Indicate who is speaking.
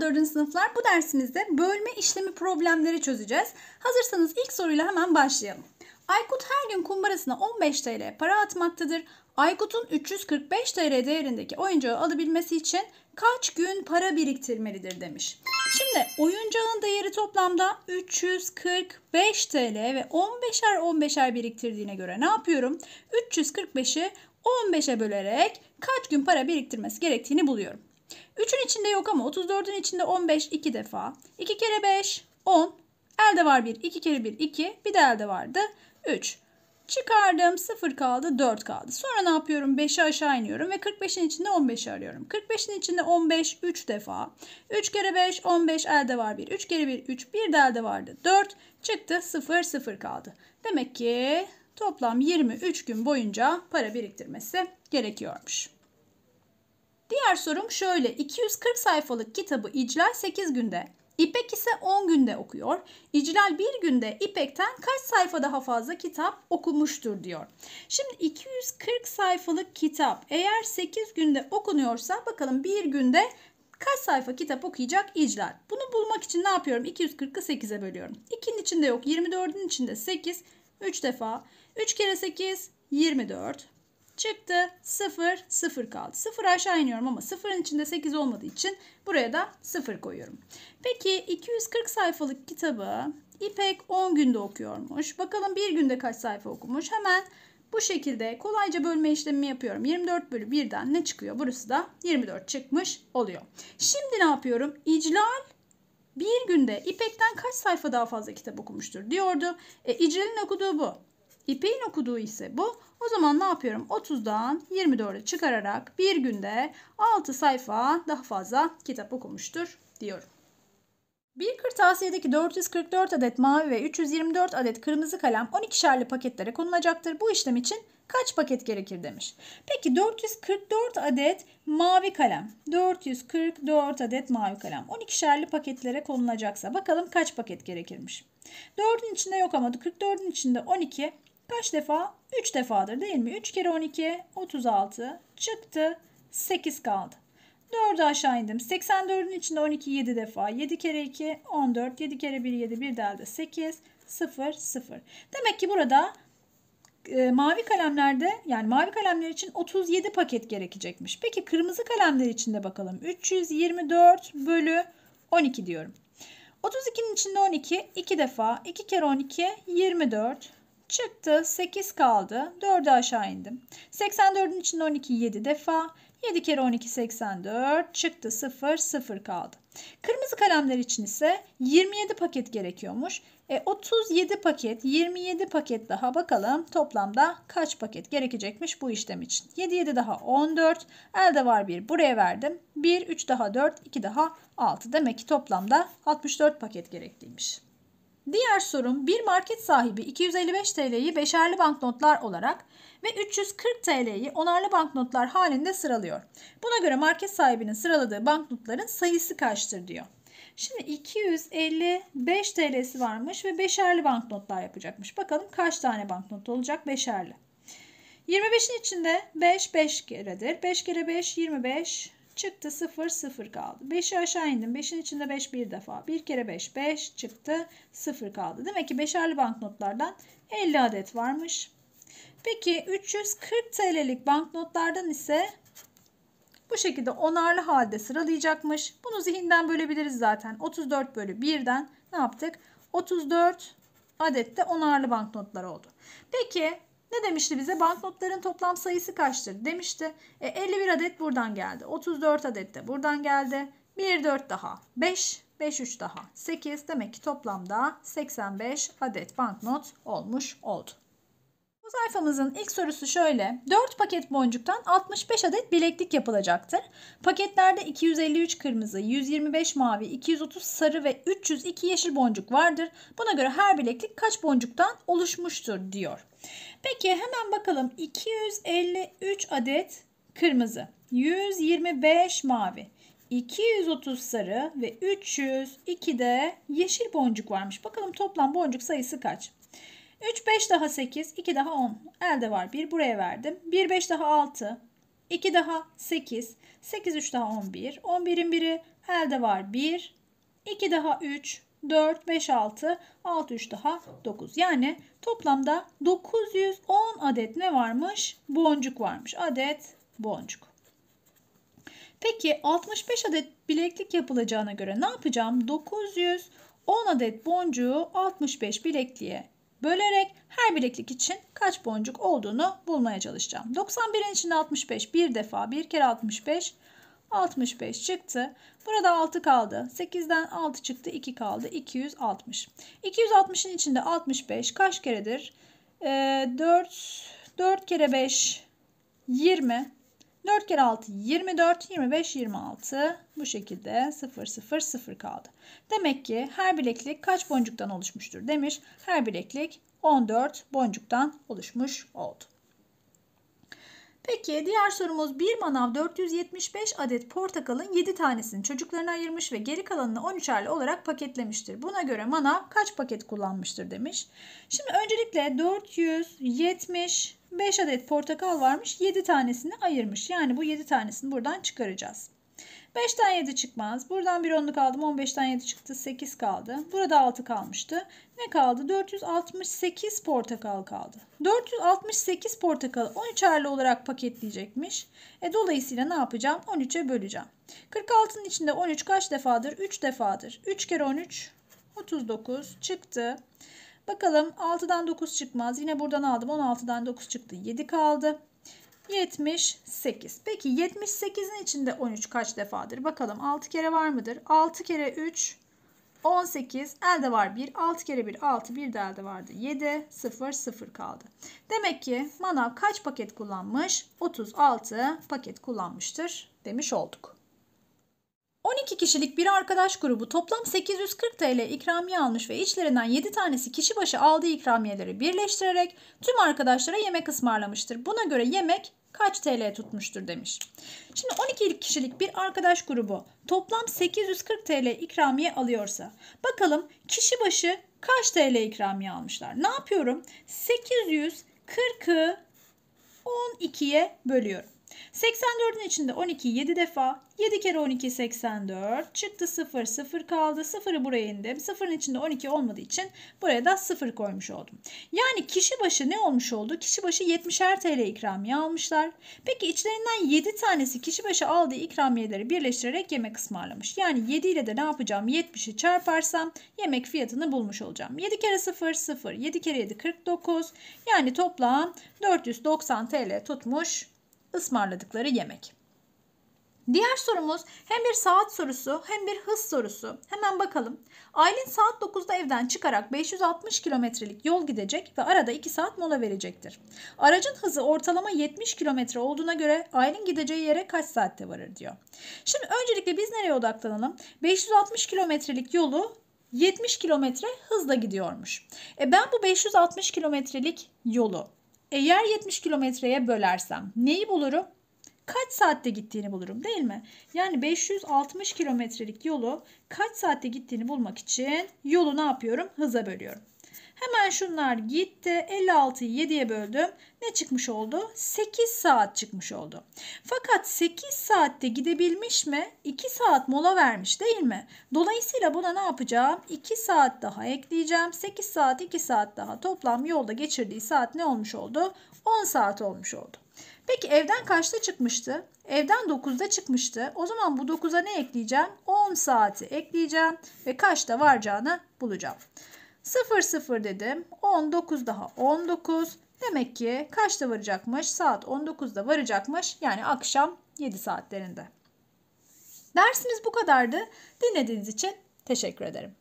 Speaker 1: 4. sınıflar bu dersimizde bölme işlemi problemleri çözeceğiz. Hazırsanız ilk soruyla hemen başlayalım. Aykut her gün kumbarasına 15 TL para atmaktadır. Aykut'un 345 TL değerindeki oyuncağı alabilmesi için kaç gün para biriktirmelidir demiş. Şimdi oyuncağın değeri toplamda 345 TL ve 15'er 15'er biriktirdiğine göre ne yapıyorum? 345'i 15'e bölerek kaç gün para biriktirmesi gerektiğini buluyorum. 3'ün içinde yok ama 34'ün içinde 15 2 defa. 2 kere 5 10. Elde var 1. 2 kere 1 2. Bir de elde vardı 3. Çıkardım 0 kaldı 4 kaldı. Sonra ne yapıyorum? 5'e aşağı iniyorum ve 45'in içinde 15'i arıyorum. 45'in içinde 15 3 defa. 3 kere 5 15 elde var 1. 3 kere 1 3 bir de elde vardı 4. Çıktı 0 0 kaldı. Demek ki toplam 23 gün boyunca para biriktirmesi gerekiyormuş. Diğer sorum şöyle. 240 sayfalık kitabı İclal 8 günde, İpek ise 10 günde okuyor. İclal 1 günde İpek'ten kaç sayfa daha fazla kitap okumuştur diyor. Şimdi 240 sayfalık kitap eğer 8 günde okunuyorsa bakalım 1 günde kaç sayfa kitap okuyacak İclal? Bunu bulmak için ne yapıyorum? 240'ı 8'e bölüyorum. 2'nin içinde yok. 24'ün içinde 8. 3 defa. 3 kere 8 24. Çıktı 0, 0 kaldı. 0 aşağı iniyorum ama 0'ın içinde 8 olmadığı için buraya da 0 koyuyorum. Peki 240 sayfalık kitabı İpek 10 günde okuyormuş. Bakalım bir günde kaç sayfa okumuş. Hemen bu şekilde kolayca bölme işlemi yapıyorum. 24 bölü 1'den ne çıkıyor? Burası da 24 çıkmış oluyor. Şimdi ne yapıyorum? İclal bir günde İpek'ten kaç sayfa daha fazla kitap okumuştur diyordu. E, İcral'in okuduğu bu. İpeğin okuduğu ise bu. O zaman ne yapıyorum? 30'dan 24'e çıkararak bir günde 6 sayfa daha fazla kitap okumuştur diyorum. Bir kırtasiyedeki 444 adet mavi ve 324 adet kırmızı kalem 12'şerli paketlere konulacaktır. Bu işlem için kaç paket gerekir demiş. Peki 444 adet mavi kalem. 444 adet mavi kalem. 12'şerli paketlere konulacaksa bakalım kaç paket gerekirmiş. 4'ün içinde yok ama 44'ün içinde 12. Kaç defa? 3 defadır değil mi? 3 kere 12, 36 çıktı. 8 kaldı. 4'ü aşağı indim. 84'ün içinde 12 7 defa. 7 kere 2 14. 7 kere 1 7. Bir daha da 8. 0 0. Demek ki burada e, mavi kalemlerde yani mavi kalemler için 37 paket gerekecekmiş. Peki kırmızı kalemler için de bakalım. 324 bölü 12 diyorum. 32'nin içinde 12 2 defa. 2 kere 12 24. Çıktı 8 kaldı. 4'e aşağı indim. 84'ün için 12 7 defa. 7 kere 12 84 çıktı 0 0 kaldı. Kırmızı kalemler için ise 27 paket gerekiyormuş. E, 37 paket 27 paket daha bakalım toplamda kaç paket gerekecekmiş bu işlem için. 7 7 daha 14 elde var 1 buraya verdim. 1 3 daha 4 2 daha 6 demek ki toplamda 64 paket gerekliymiş. Diğer sorum bir market sahibi 255 TL'yi beşerli banknotlar olarak ve 340 TL'yi onarlı banknotlar halinde sıralıyor. Buna göre market sahibinin sıraladığı banknotların sayısı kaçtır diyor. Şimdi 255 TL'si varmış ve beşerli banknotlar yapacakmış. Bakalım kaç tane banknot olacak beşerli. 25'in içinde 5 5 keredir. 5 kere 5 25 Çıktı 0 0 kaldı. 5'i aşağı indim. 5'in içinde 5 bir defa. bir kere 5 5 çıktı 0 kaldı. Demek ki 5'erli banknotlardan 50 adet varmış. Peki 340 TL'lik banknotlardan ise bu şekilde onarlı halde sıralayacakmış. Bunu zihinden bölebiliriz zaten. 34 bölü 1'den ne yaptık? 34 adette onarlı banknotlar oldu. Peki ne demişti bize? Banknotların toplam sayısı kaçtır? Demişti. E, 51 adet buradan geldi. 34 adet de buradan geldi. 1 4 daha. 5 5 3 daha. 8 demek ki toplamda 85 adet banknot olmuş oldu. Bu sayfamızın ilk sorusu şöyle. 4 paket boncuktan 65 adet bileklik yapılacaktır. Paketlerde 253 kırmızı, 125 mavi, 230 sarı ve 302 yeşil boncuk vardır. Buna göre her bileklik kaç boncuktan oluşmuştur diyor. Peki hemen bakalım 253 adet kırmızı, 125 mavi, 230 sarı ve 302 de yeşil boncuk varmış. Bakalım toplam boncuk sayısı kaç? 3, 5 daha 8, 2 daha 10. Elde var 1. Buraya verdim. 1, 5 daha 6, 2 daha 8, 8, 3 daha 11. 11'in biri elde var 1. 2 daha 3, 4, 5, 6, 6, 3 daha 9. Yani toplamda 910 adet ne varmış? Boncuk varmış. Adet boncuk. Peki 65 adet bileklik yapılacağına göre ne yapacağım? 910 adet boncuğu 65 bilekliğe bölerek her bileklik için kaç boncuk olduğunu bulmaya çalışacağım. 91'in içinde 65 bir defa bir kere 65 65 çıktı. Burada 6 kaldı. 8'den 6 çıktı 2 kaldı 260. 260'ın içinde 65 kaç keredir? Ee, 4 4 kere 5 20 4 kere 6 24, 25, 26 bu şekilde 0, 0, 0 kaldı. Demek ki her bileklik kaç boncuktan oluşmuştur demiş. Her bileklik 14 boncuktan oluşmuş oldu. Peki diğer sorumuz bir manav 475 adet portakalın 7 tanesini çocuklarına ayırmış ve geri kalanını 13'erli olarak paketlemiştir. Buna göre manav kaç paket kullanmıştır demiş. Şimdi öncelikle 475 adet portakal varmış 7 tanesini ayırmış. Yani bu 7 tanesini buradan çıkaracağız. 5'ten 7 çıkmaz. Buradan bir onluk aldım. 15'ten 7 çıktı. 8 kaldı. Burada 6 kalmıştı. Ne kaldı? 468 portakal kaldı. 468 portakalı 13'erli olarak paketleyecekmiş. E, dolayısıyla ne yapacağım? 13'e böleceğim. 46'nın içinde 13 kaç defadır? 3 defadır. 3 kere 13 39 çıktı. Bakalım 6'dan 9 çıkmaz. Yine buradan aldım. 16'dan 9 çıktı. 7 kaldı. 78. Peki 78'in içinde 13 kaç defadır? Bakalım 6 kere var mıdır? 6 kere 3 18 elde var 1 6 kere 1 6 1 de elde vardı 7 0 0 kaldı. Demek ki manav kaç paket kullanmış? 36 paket kullanmıştır demiş olduk. 12 kişilik bir arkadaş grubu toplam 840 TL ikramiye almış ve içlerinden 7 tanesi kişi başı aldığı ikramiyeleri birleştirerek tüm arkadaşlara yemek ısmarlamıştır. Buna göre yemek kaç TL tutmuştur demiş. Şimdi 12 kişilik bir arkadaş grubu toplam 840 TL ikramiye alıyorsa bakalım kişi başı kaç TL ikramiye almışlar? Ne yapıyorum? 840'ı 12'ye bölüyorum. 84'ün içinde 12 7 defa. 7 kere 12 84. Çıktı 0 0 kaldı. 0'ı buraya indim. 0'ın içinde 12 olmadığı için buraya da 0 koymuş oldum. Yani kişi başı ne olmuş oldu? Kişi başı 70'er TL ikramiye almışlar. Peki içlerinden 7 tanesi kişi başı aldığı ikramiyeleri birleştirerek yemek ısmarlamış. Yani 7 ile de ne yapacağım? 70'i çarparsam yemek fiyatını bulmuş olacağım. 7 kere 0 0. 7 kere 7 49. Yani toplam 490 TL tutmuş ısmarladıkları yemek. Diğer sorumuz hem bir saat sorusu hem bir hız sorusu. Hemen bakalım. Aylin saat 9'da evden çıkarak 560 kilometrelik yol gidecek ve arada 2 saat mola verecektir. Aracın hızı ortalama 70 kilometre olduğuna göre Aylin gideceği yere kaç saatte varır diyor. Şimdi öncelikle biz nereye odaklanalım? 560 kilometrelik yolu 70 kilometre hızla gidiyormuş. E ben bu 560 kilometrelik yolu eğer 70 kilometreye bölersem neyi bulurum? Kaç saatte gittiğini bulurum değil mi? Yani 560 kilometrelik yolu kaç saatte gittiğini bulmak için yolu ne yapıyorum? Hıza bölüyorum. Hemen şunlar gitti. 56'yı 7'ye böldüm. Ne çıkmış oldu? 8 saat çıkmış oldu. Fakat 8 saatte gidebilmiş mi? 2 saat mola vermiş değil mi? Dolayısıyla buna ne yapacağım? 2 saat daha ekleyeceğim. 8 saat 2 saat daha toplam yolda geçirdiği saat ne olmuş oldu? 10 saat olmuş oldu. Peki evden kaçta çıkmıştı? Evden 9'da çıkmıştı. O zaman bu 9'a ne ekleyeceğim? 10 saati ekleyeceğim ve kaçta varacağını bulacağım. 0 0 dedim. 19 daha 19. Demek ki kaçta varacakmış? Saat 19'da varacakmış. Yani akşam 7 saatlerinde. Dersimiz bu kadardı. Dinlediğiniz için teşekkür ederim.